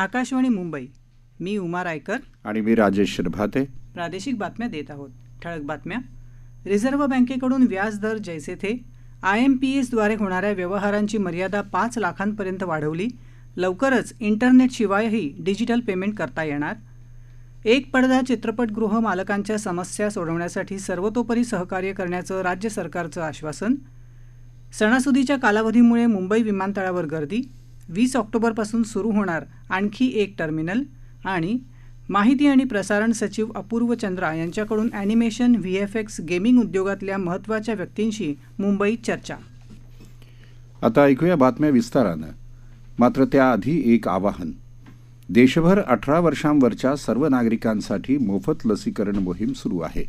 आकाशवाणी मुंबई मी उमा रायकर आणि मी राजेश शिरभाते प्रादेशिक बातम्या देत आहोत ठळक बातम्या रिझर्व्ह बँकेकडून व्याजदर जैसे थे आय एम पी एसद्वारे होणाऱ्या व्यवहारांची मर्यादा पाच लाखांपर्यंत वाढवली लवकरच इंटरनेटशिवायही डिजिटल पेमेंट करता येणार एक पडदा चित्रपटगृह मालकांच्या समस्या सोडवण्यासाठी सर्वतोपरी सहकार्य करण्याचं राज्य सरकारचं आश्वासन सणासुदीच्या कालावधीमुळे मुंबई विमानतळावर गर्दी वीस ऑक्टोबरपासून सुरू होणार आणखी एक टर्मिनल आणि माहिती आणि प्रसारण सचिव अपूर्व चंद्रा यांच्याकडून animation V F X gaming उद्योगातल्या महत्त्वाच्या व्यक्तींशी मुंबईत चर्चा आता ऐकूया बातम्या विस्तारानं मात्र त्याआधी एक आवाहन देशभर अठरा वर्षांवरच्या सर्व नागरिकांसाठी मोफत लसीकरण मोहीम सुरू आहे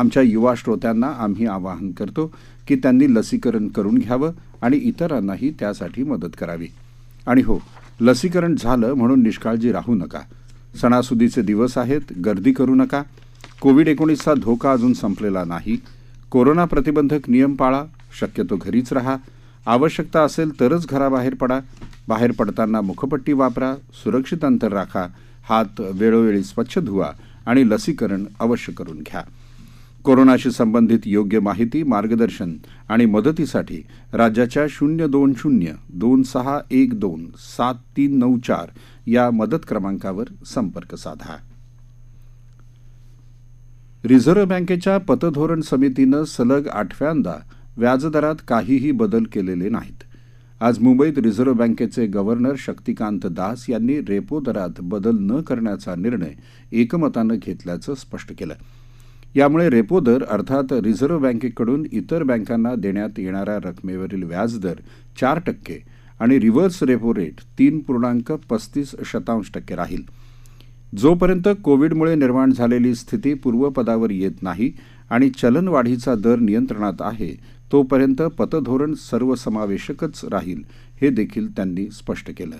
आमच्या युवा श्रोत्यांना आम्ही आवाहन करतो की त्यांनी लसीकरण करून घ्यावं आणि इतरांनाही त्यासाठी मदत करावी आणि हो लसीकरण झालं म्हणून निष्काळजी राहू नका सणासुदीचे दिवस आहेत गर्दी करू नका कोविड एकोणीसचा धोका अजून संपलेला नाही कोरोना प्रतिबंधक नियम पाळा शक्यतो घरीच राहा आवश्यकता असेल तरच घराबाहेर पडा बाहेर पडताना मुखपट्टी वापरा सुरक्षित अंतर राखा हात वेळोवेळी स्वच्छ धुवा आणि लसीकरण अवश्य करून घ्या कोरोनाशी संबंधित योग्य माहिती मार्गदर्शन आणि मदतीसाठी राज्याच्या शून्य दोन शून्य दोन सहा एक दोन सात तीन नऊ चार या मदत क्रमांकावर संपर्क साधा रिझर्व्ह बँकेच्या पतधोरण समितीनं सलग आठव्यांदा व्याजदरात काहीही बदल केलेले नाहीत आज मुंबईत रिझर्व्ह बँकेचे गव्हर्नर शक्तिकांत दास यांनी रेपो दरात बदल न करण्याचा निर्णय एकमतानं घेतल्याचं स्पष्ट केलं यामुळे रेपो दर अर्थात रिझर्व्ह बँकेकडून इतर बँकांना देण्यात येणाऱ्या रकमेवरील व्याजदर चार टक्के आणि रिव्हर्स रेपो रेट तीन पूर्णांक पस्तीस शतांश टक्के राहील जोपर्यंत कोविडमुळे निर्माण झालेली स्थिती पूर्वपदावर येत नाही आणि चलनवाढीचा दर नियंत्रणात आहे तोपर्यंत पतधोरण सर्वसमावेशकच राहील हे देखील त्यांनी स्पष्ट केलं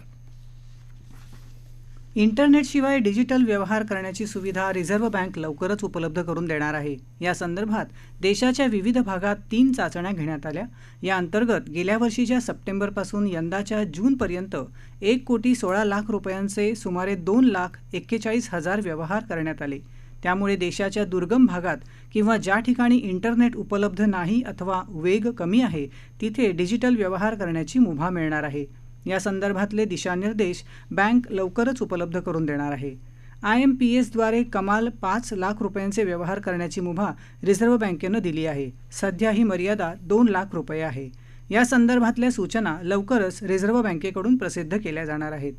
इंटरनेटशिवाय डिजिटल व्यवहार करण्याची सुविधा रिझर्व्ह बँक लवकरच उपलब्ध करून देणार आहे या संदर्भात देशाच्या विविध भागात तीन चाचण्या घेण्यात आल्या या अंतर्गत गेल्या वर्षीच्या सप्टेंबरपासून यंदाच्या जूनपर्यंत एक कोटी सोळा लाख रुपयांचे सुमारे दोन लाख एक्केचाळीस हजार व्यवहार करण्यात आले त्यामुळे देशाच्या दुर्गम भागात किंवा ज्या ठिकाणी इंटरनेट उपलब्ध नाही अथवा वेग कमी आहे तिथे डिजिटल व्यवहार करण्याची मुभा मिळणार आहे यासंदर्भातले दिशानिर्देश बँक लवकरच उपलब्ध करून देणार आहे आय एम पी एसद्वारे कमाल पाच लाख रुपयांचे व्यवहार करण्याची मुभा रिझर्व्ह बँकेनं दिली आहे सध्या ही मर्यादा दोन लाख रुपये आहे या संदर्भातल्या सूचना लवकरच रिझर्व्ह बँकेकडून प्रसिद्ध केल्या जाणार आहेत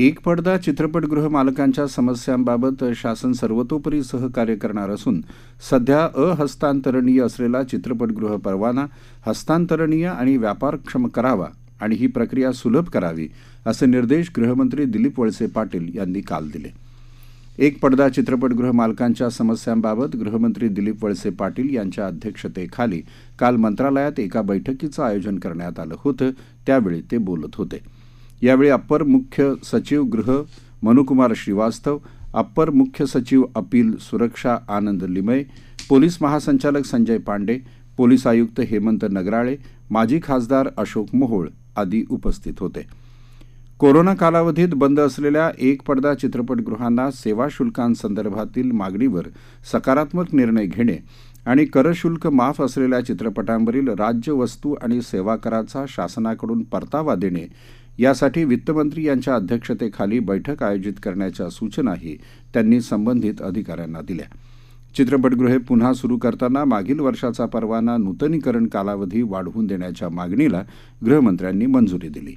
एक पडदा चित्रपटगृह मालकांच्या समस्यांबाबत शासन सर्वतोपरी सहकार्य करणार असून सध्या अहस्तांतरणीय असलेला चित्रपटगृह परवाना हस्तांतरणीय आणि व्यापारक्षम करावा आणि ही प्रक्रिया सुलभ करावी असे निर्देश गृहमंत्री दिलीप वळसे पाटील यांनी काल दिले एक पडदा चित्रपटगृह मालकांच्या समस्यांबाबत गृहमंत्री दिलीप वळसे पाटील यांच्या अध्यक्षतेखाली काल मंत्रालयात एका बैठकीचं आयोजन करण्यात आलं होतं त्यावेळी ते बोलत होते यावेळी अप्पर मुख्य सचिव गृह मनुकुमार श्रीवास्तव अप्पर मुख्य सचिव अपील सुरक्षा आनंद लिमय पोलीस महासंचालक संजय पांडे पोलीस आयुक्त हेमंत नगराळे माजी खासदार अशोक मोहोळ आदी उपस्थित होते कोरोना कालावधीत बंद असलेल्या एक पडदा चित्रपटगृहांना सेवा शुल्कांसंदर्भातील मागणीवर सकारात्मक निर्णय घेणे आणि करशुल्क माफ असलेल्या चित्रपटांवरील राज्य वस्तू आणि सेवा कराचा शासनाकडून परतावा देणे यासाठी वित्तमंत्री यांच्या अध्यक्षतेखाली बैठक आयोजित करण्याच्या सूचनाही त्यांनी संबंधित अधिकाऱ्यांना दिल्या चित्रपटगृहे पुन्हा सुरू करताना मागील वर्षाचा परवाना नूतनीकरण कालावधी वाढवून देण्याच्या मागणीला गृहमंत्र्यांनी मंजुरी दिली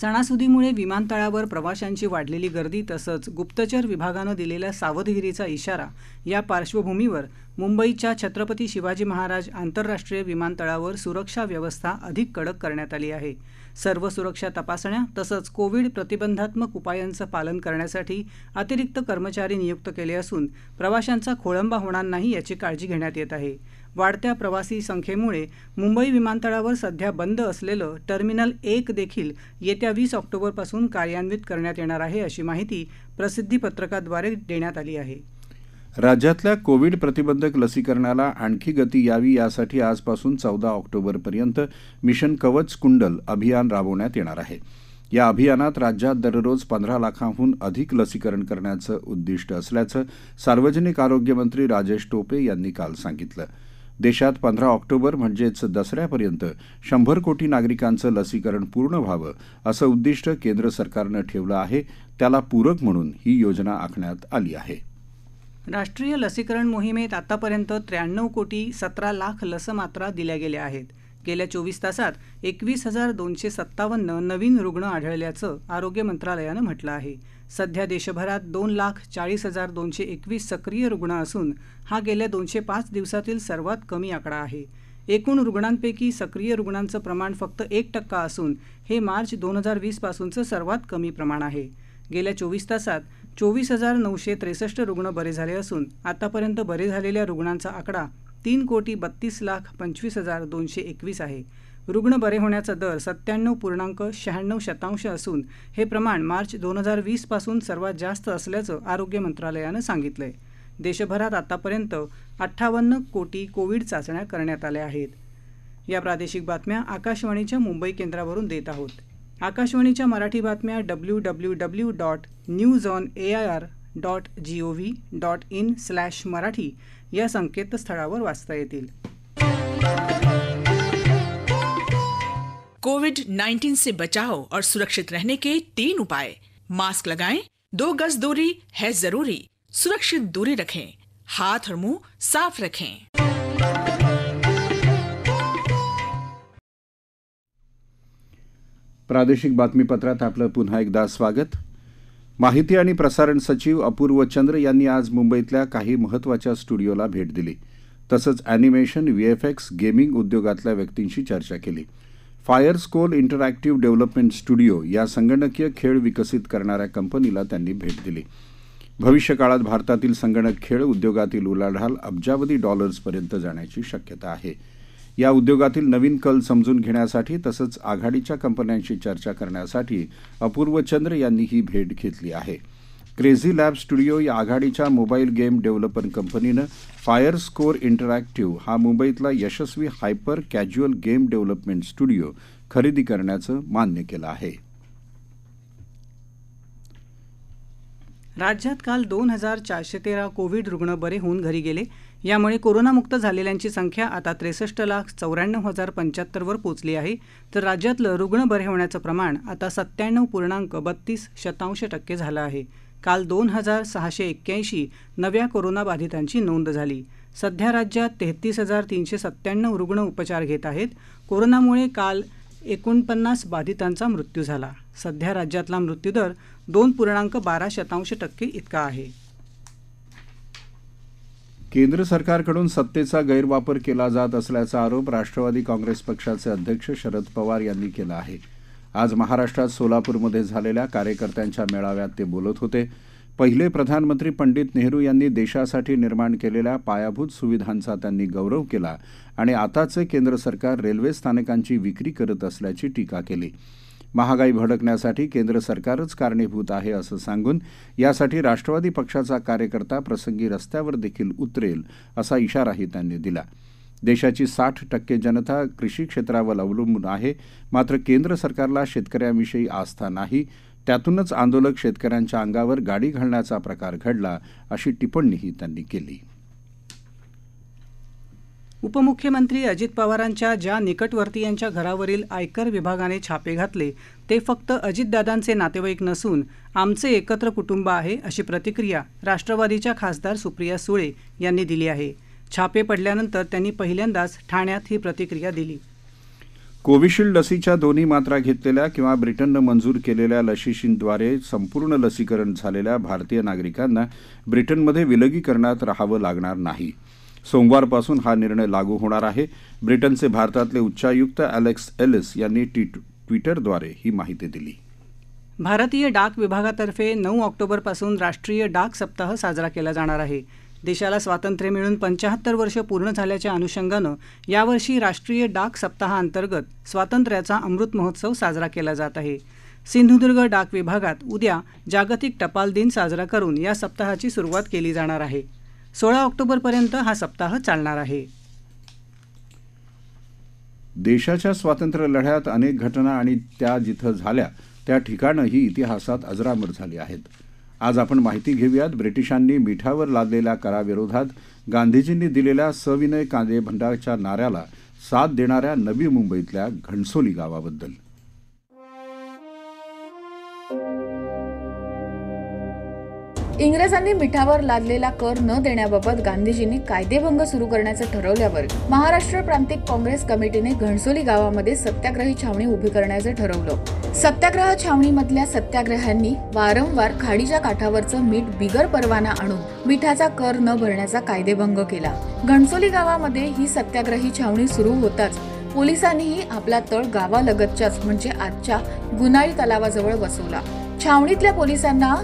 सणासुदीमुळे विमानतळावर प्रवाशांची वाढलेली गर्दी तसंच गुप्तचर विभागानं दिलेल्या सावधगिरीचा इशारा या पार्श्वभूमीवर मुंबईच्या छत्रपती शिवाजी महाराज आंतरराष्ट्रीय विमानतळावर सुरक्षा व्यवस्था अधिक कडक करण्यात आली आहे सर्व सुरक्षा तपासण्या तसंच कोविड प्रतिबंधात्मक उपायांचं पालन करण्यासाठी अतिरिक्त कर्मचारी नियुक्त केले असून प्रवाशांचा खोळंबा होणार नाही याची काळजी घेण्यात येत आहे वाढत्या प्रवासी संख्येमुळे मुंबई विमानतळावर सध्या बंद असलेलं टर्मिनल एक देखील येत्या वीस ऑक्टोबरपासून कार्यान्वित करण्यात येणार आहे अशी माहिती प्रसिद्धीपत्रकाद्वारे देण्यात आली आहे राज्यातल्या कोविड प्रतिबंधक लसीकरणाला आणखी गती यावी यासाठी आजपासून चौदा ऑक्टोबरपर्यंत मिशन कवच कुंडल अभियान राबवण्यात येणार आहे या अभियानात राज्यात दररोज पंधरा लाखांहून अधिक लसीकरण करण्याचं उद्दिष्ट असल्याचं सार्वजनिक आरोग्य मंत्री राजेश टोपे यांनी काल सांगितलं देशात पंधरा ऑक्टोबर म्हणजेच दसऱ्यापर्यंत शंभर कोटी नागरिकांचं लसीकरण पूर्ण व्हावं असं उद्दिष्ट केंद्र सरकारनं ठेवलं आहे त्याला पूरक म्हणून ही योजना आखण्यात आली आहे राष्ट्रीय लसीकरण मोहिमेत आतापर्यंत त्र्याण्णव कोटी सतरा लाख लस मात्रा दिल्या गेल्या आहेत गेल्या चोवीस तासात एकवीस हजार दोनशे सत्तावन्न नवीन रुग्ण आढळल्याचं आरोग्य मंत्रालयानं म्हटलं आहे सध्या देशभरात दोन लाख चाळीस हजार दोनशे एकवीस सक्रिय रुग्ण असून हा गेल्या दोनशे पाच दिवसातील सर्वात कमी आकडा आहे एकूण रुग्णांपैकी सक्रिय रुग्णांचं प्रमाण फक्त एक टक्का असून हे मार्च दोन हजार वीसपासूनचं सर्वात कमी प्रमाण आहे गेल्या चोवीस तासात चोवीस हजार नऊशे त्रेसष्ट रुग्ण बरे झाले असून आतापर्यंत बरे झालेल्या रुग्णांचा आकडा तीन कोटी बत्तीस लाख पंचवीस हजार दोनशे एकवीस आहे रुग्ण बरे होण्याचा दर सत्त्याण्णव पूर्णांक शहाण्णव शतांश असून हे प्रमाण मार्च दोन हजार वीसपासून सर्वात जास्त असल्याचं आरोग्य मंत्रालयानं सांगितलं आहे देशभरात आतापर्यंत अठ्ठावन्न कोटी कोविड चाचण्या करण्यात आल्या आहेत या प्रादेशिक बातम्या आकाशवाणीच्या मुंबई केंद्रावरून देत आहोत आकाशवाणीच्या मराठी बातम्या W W W dot news on A I R dot G O V dot in slash Marathi या संकेतस्थळावर वाचता येतील कोविड 19 से बचाव और सुरक्षित रहने के तीन उपाय मास्क लगाएं, दो गज दूरी है जरूरी सुरक्षित दूरी रखें हाथ और मुंह साफ रखें प्रादेशिक बातमीपत्रात आपलं पुन्हा एकदा स्वागत माहिती आणि प्रसारण सचिव अपूर्व चंद्र यांनी आज मुंबईतल्या काही महत्वाच्या स्टुडिओला भेट दिली तसंच अॅनिमेशन व्हीएफएक्स गेमिंग उद्योगातल्या व्यक्तींशी चर्चा केली fire score interactive development studio या संगणकीय खेळ विकसित करणाऱ्या कंपनीला त्यांनी भेट दिली भविष्यकाळात भारतातील संगणक खेळ उद्योगातील उलाढाल अब्जावधी डॉलर्सपर्यंत जाण्याची शक्यता आहे या उद्योगातील नवीन कल समजून घेण्यासाठी तसंच आघाडीच्या कंपन्यांशी चर्चा करण्यासाठी अपूर्वचंद्र यांनी ही भेट घेतली आहे क्रेझी लॅब स्टुडिओ या आघाडीच्या मोबाईल गेम डेव्हलपर कंपनीनं फायर स्कोअर इंटरॅक्टिव्ह हा मुंबईतला यशस्वी hyper casual game development studio खरेदी करण्याचं मान्य केलं आहे राज्यात काल दोन हजार चारशे तेरा कोविड रुग्ण बरे होऊन घरी गेले यामुळे कोरोनामुक्त झालेल्यांची संख्या आता त्रेसष्ट लाख चौऱ्याण्णव हजार पंच्याहत्तरवर पोचली आहे तर राज्यातलं रुग्ण बरे होण्याचं प्रमाण आता सत्त्याण्णव पूर्णांक बत्तीस शतांश टक्के झालं आहे काल दोन हजार सहाशे एक्क्याऐंशी नव्या कोरोनाबाधितांची नोंद झाली सध्या राज्यात तेहतीस हजार तीनशे सत्त्याण्णव रुग्ण उपचार घेत आहेत कोरोनामुळे काल एकोणपन्नास बाधितांचा मृत्यू झाला सध्या राज्यातला मृत्यूदर दोन पूर्णांक बारा शतांश टक्के इतका आहे केंद्र सरकारकडून सत्तेचा गैरवापर केला जात असल्याचा आरोप राष्ट्रवादी काँग्रेस पक्षाचे अध्यक्ष शरद पवार यांनी केला आहे आज महाराष्ट्रात सोलापूरमध्ये झालेल्या कार्यकर्त्यांच्या मेळाव्यात ते बोलत होते पहिले प्रधानमंत्री पंडित नेहरू यांनी देशासाठी निर्माण केलेल्या पायाभूत सुविधांचा त्यांनी गौरव केला आणि आताचे केंद्र सरकार रेल्वे स्थानकांची विक्री करत असल्याची टीका केली महागाई भडकण्यासाठी केंद्र सरकारच कारणीभूत आहे असं सांगून यासाठी राष्ट्रवादी पक्षाचा कार्यकर्ता प्रसंगी रस्त्यावर देखील उतरेल असा इशाराही त्यांनी दिला देशाची साठ टक्के जनता कृषी क्षेत्रावर अवलंबून आहे मात्र केंद्र सरकारला शेतकऱ्यांविषयी आस्था नाही त्यातूनच आंदोलक शेतकऱ्यांच्या अंगावर गाडी घालण्याचा प्रकार घडला अशी टिप्पणीही त्यांनी केली उपमुख्यमंत्री अजित पवारांच्या ज्या निकटवर्तीयांच्या घरावरील आयकर विभागाने छापे घातले ते फक्त अजितदादांचे नातेवाईक नसून आमचे एकत्र कुटुंब आहे अशी प्रतिक्रिया राष्ट्रवादीच्या खासदार सुप्रिया सुळे यांनी दिली आहे छापे पडल्यानंतर त्यांनी पहिल्यांदाच ठाण्यात ही प्रतिक्रिया दिली कोविशिल्ड लसीच्या दोन्ही मात्रा घेतलेल्या किंवा ब्रिटननं मंजूर केलेल्या लशीशींद्वारे संपूर्ण लसीकरण झालेल्या भारतीय नागरिकांना ब्रिटनमध्ये विलगीकरणात राहावं लागणार नाही सोमवारपासून हा निर्णय लागू होणार आहे ब्रिटनचे भारतातले उच्चायुक्त अलेक्स एलिस यांनी ट्विटरद्वारे ही माहिती दिली भारतीय डाक विभागातर्फे नऊ ऑक्टोबरपासून राष्ट्रीय डाक सप्ताह साजरा केला जाणार आहे देशाला स्वातंत्र्य मिळून पंचाहत्तर वर्ष पूर्ण झाल्याच्या अनुषंगानं यावर्षी राष्ट्रीय डाक सप्ताहाअंतर्गत स्वातंत्र्याचा अमृत महोत्सव साजरा केला जात आहे सिंधुदुर्ग डाक विभागात उद्या जागतिक टपाल दिन साजरा करून या सप्ताहाची सुरुवात केली जाणार आहे सोळा ऑक्टोबरपर्यंत हा सप्ताह चालणार आहे देशाच्या स्वातंत्र्य लढ्यात अनेक घटना आणि त्या जिथं झाल्या त्या ठिकाणंही इतिहासात अजरामर झाली आहेत आज आपण माहिती घेऊयात ब्रिटिशांनी मिठावर लादलेल्या कराविरोधात गांधीजींनी दिलेल्या सविनय कांदेभंडारच्या नाऱ्याला साथ देणाऱ्या नवी मुंबईतल्या घणसोली गावाबद्दल इंग्रजांनी मिठावर लादलेला कर न देण्याबाबत गांधीजींनी कायदेभंग सुरू करण्याचं ठरवल्यावर महाराष्ट्र प्रांतिक काँग्रेस कमिटीने घणसोली गावामध्ये सत्याग्रही छावणी उभी करण्याचं ठरवलं सत्याग्रह छावणीमधल्या सत्याग्रहांनी वारंवार खाडीच्या काठावरचं मीठ बिगर परवाना आणून मिठाचा कर न भरण्याचा कायदेभंग केला घणसोली गावामध्ये ही सत्याग्रही छावणी सुरू होताच पोलिसांनीही आपला तळ गावालगतच्याच म्हणजे आजच्या गुन्हाळी तलावाजवळ बसवला छावणीतल्या पोलिसांना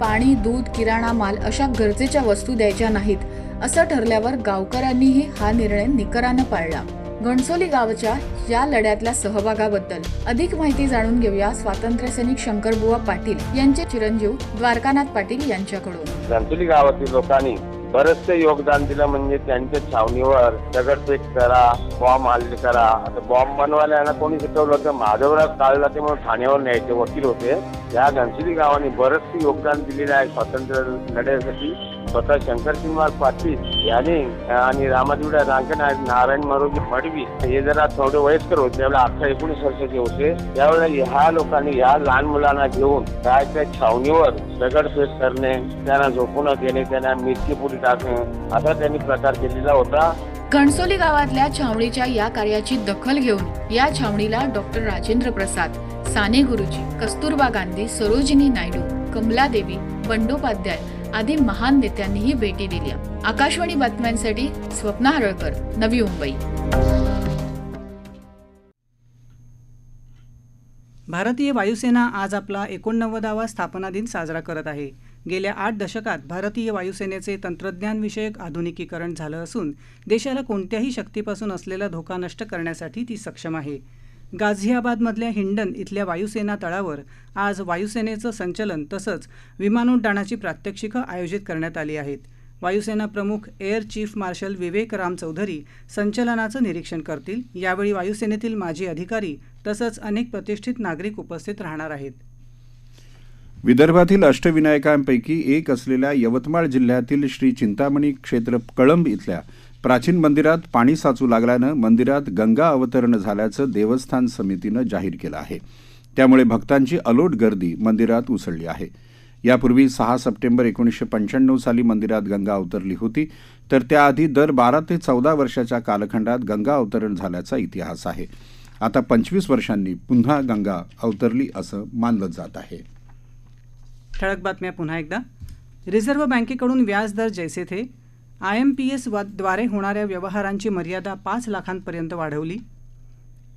पाणी दूध किराणा माल अशा गरजेच्या वस्तू द्यायच्या नाहीत असं ठरल्यावर गावकऱ्यांनीही हा निर्णय निकरानं पाळला घणसोली गावच्या या लढ्यातल्या सहभागाबद्दल अधिक माहिती जाणून घेऊया स्वातंत्र्य सैनिक शंकरबुवा पाटील यांचे चिरंजीव द्वारकानाथ पाटील यांच्याकडून घणसोली गावातील लोकांनी बरचसे योगदान दिलं म्हणजे त्यांच्या छावणीवर दगडफेक करा बॉम्ब हल्ले करा आता बॉम्ब बनवायला कोणी शिकवलं होतं महादेवराव काळला म्हणून ठाण्यावर न्यायचे वकील होते या घनसुली गावाने बरचसे योगदान दिलेलं आहे स्वातंत्र्य लढ्यासाठी स्वतः शंकर कुमार पाटील यांनी आणि रामादिवडा रांकण नारायण मारोजी पडवी हे जरा थोडे वयस्कर होते त्यावेळेला अठरा एकोणीस वर्षाचे होते त्यावेळेला ह्या लोकांनी ह्या लहान मुलांना घेऊन काय त्या छावणीवर दगडफेक करणे त्यांना झोपून देणे त्यांना मिरची पुरी टाकणे असा त्यांनी प्रकार केलेला होता कणसोली गावातल्या छावणीच्या या कार्याची दखल घेऊन या छावणीला डॉक्टर राजेंद्र प्रसाद साने गुरुजी कस्तुरबा गांधी सरोजिनी नायडू कमला देवी बंडोपाध्याय आदी महान नेत्यांनीही भेटी दिल्या आकाशवाणी बातम्यांसाठी स्वप्ना हरळकर नवी मुंबई भारतीय वायुसेना आज आपला एकोणनव्वदावा स्थापना दिन साजरा करत आहे गेल्या आठ दशकात भारतीय वायुसेनेचे तंत्रज्ञानविषयक आधुनिकीकरण झालं असून देशाला कोणत्याही शक्तीपासून असलेला धोका नष्ट करण्यासाठी ती सक्षम आहे गाझियाबादमधल्या हिंडन इथल्या वायुसेना तळावर आज वायुसेनेचं संचलन तसंच विमानोड्डाणाची प्रात्यक्षिकं आयोजित करण्यात आली आहेत वायुसेना प्रमुख air chief marshal Vivek Ram Chaudhari संचलनाचं निरीक्षण करतील यावेळी वायुसेनेतील माजी अधिकारी तसंच अनेक प्रतिष्ठित नागरिक उपस्थित राहणार आहेत विदर्भातील अष्टविनायकांपैकी एक असलेल्या यवतमाळ जिल्ह्यातील श्री चिंतामणी क्षेत्र कळंब इथल्या प्राचीन मंदिरात पाणी साचू लागल्यानं मंदिरात गंगा अवतरण झाल्याचं देवस्थान समितीनं जाहीर केलं आहे त्यामुळे भक्तांची अलोट गर्दी मंदिरात उसळली आहे यापूर्वी सहा सप्टेंबर एकोणीसशे पंच्याण्णव साली मंदिरात गंगा अवतरली होती तर त्याआधी दर बारा ते चौदा वर्षाच्या कालखंडात गंगा अवतरण झाल्याचा इतिहास आहे आता पंचवीस वर्षांनी पुन्हा गंगा अवतरली असं मानलं जात आहे ठळक बातम्या पुन्हा एकदा रिझर्व्ह बँकेकडून व्याजदर जैसे थे एस द्वारे होणाऱ्या व्यवहारांची मर्यादा पाच लाखांपर्यंत वाढवली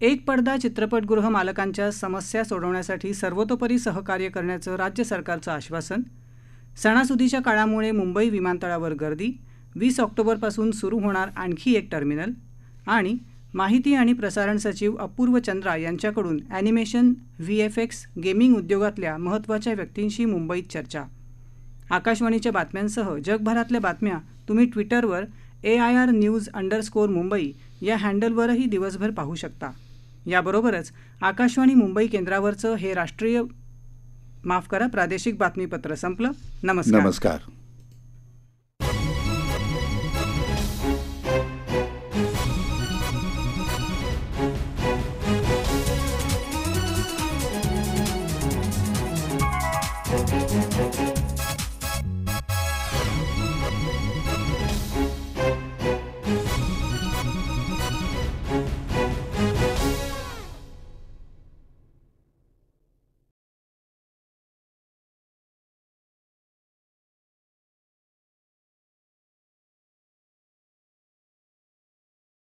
एक पडदा चित्रपटगृह मालकांच्या समस्या सोडवण्यासाठी सर्वतोपरी सहकार्य करण्याचं राज्य सरकारचं आश्वासन सणासुदीच्या काळामुळे मुंबई विमानतळावर गर्दी वीस ऑक्टोबरपासून सुरू होणार आणखी एक टर्मिनल आणि माहिती आणि प्रसारण सचिव अपूर्व चंद्रा यांच्याकडून animation V F X gaming उद्योगातल्या महत्त्वाच्या व्यक्तींशी मुंबईत चर्चा आकाशवाणीच्या बातम्यांसह जगभरातल्या बातम्या तुम्ही ट्विटरवर A I R news underscore Mumbai या हँडलवरही दिवसभर पाहू शकता याबरोबरच आकाशवाणी मुंबई केंद्रावरचं हे राष्ट्रीय माफ करा प्रादेशिक बातमीपत्र संपलं नमस्कार नमस्कार